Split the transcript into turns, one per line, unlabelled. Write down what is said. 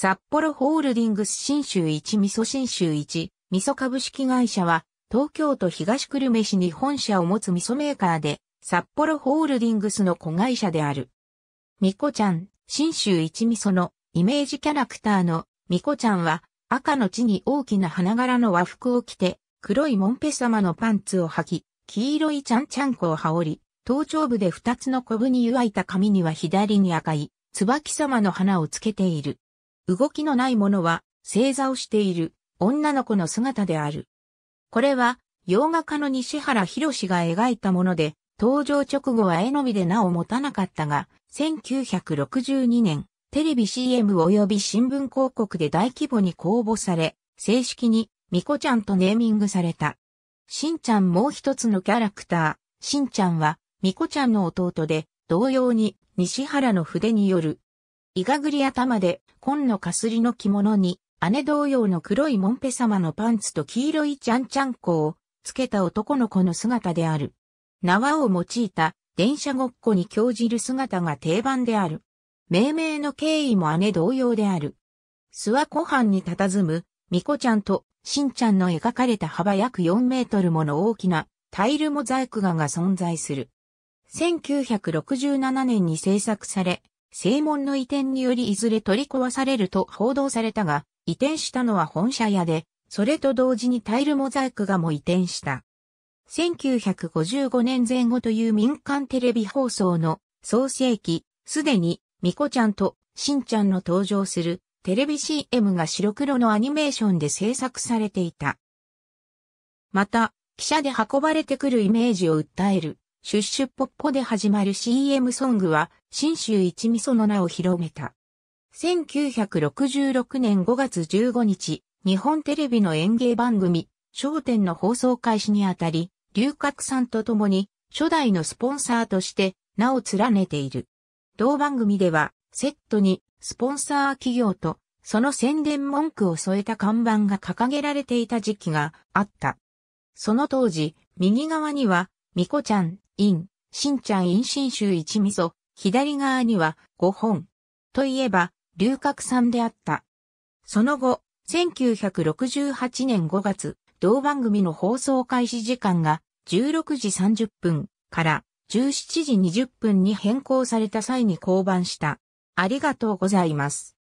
札幌ホールディングス新州1味噌新州1味噌株式会社は東京都東久留米市に本社を持つ味噌メーカーで札幌ホールディングスの子会社である。みこちゃん、新州一味噌のイメージキャラクターのみこちゃんは赤の地に大きな花柄の和服を着て黒いモンペ様のパンツを履き黄色いちゃんちゃんこを羽織り頭頂部で二つのコブに湯沸いた髪には左に赤い椿様の花をつけている。動きのないものは正座をしている女の子の姿である。これは洋画家の西原博士が描いたもので、登場直後は絵のみで名を持たなかったが、1962年、テレビ CM 及び新聞広告で大規模に公募され、正式にミコちゃんとネーミングされた。しんちゃんもう一つのキャラクター、しんちゃんはミコちゃんの弟で、同様に西原の筆によるイガグリ頭で、紺のかすりの着物に、姉同様の黒いモンペ様のパンツと黄色いちゃんちゃんこを、つけた男の子の姿である。縄を用いた、電車ごっこに興じる姿が定番である。命名の経緯も姉同様である。諏訪湖畔に佇む、ミコちゃんと、しんちゃんの描かれた幅約4メートルもの大きな、タイルモザイク画が存在する。1967年に制作され、正門の移転によりいずれ取り壊されると報道されたが、移転したのは本社屋で、それと同時にタイルモザイク画も移転した。1955年前後という民間テレビ放送の創世記、すでに、ミコちゃんとしんちゃんの登場するテレビ CM が白黒のアニメーションで制作されていた。また、記者で運ばれてくるイメージを訴えるシュッシュッポッポで始まる CM ソングは、新州一味噌の名を広めた。1966年5月15日、日本テレビの演芸番組、焦点の放送開始にあたり、龍角さんと共に、初代のスポンサーとして、名を連ねている。同番組では、セットに、スポンサー企業と、その宣伝文句を添えた看板が掲げられていた時期があった。その当時、右側には、ミコちゃん、イン、新ちゃんイン新州一味噌、左側には5本。といえば、龍角さんであった。その後、1968年5月、同番組の放送開始時間が16時30分から17時20分に変更された際に降板した。ありがとうございます。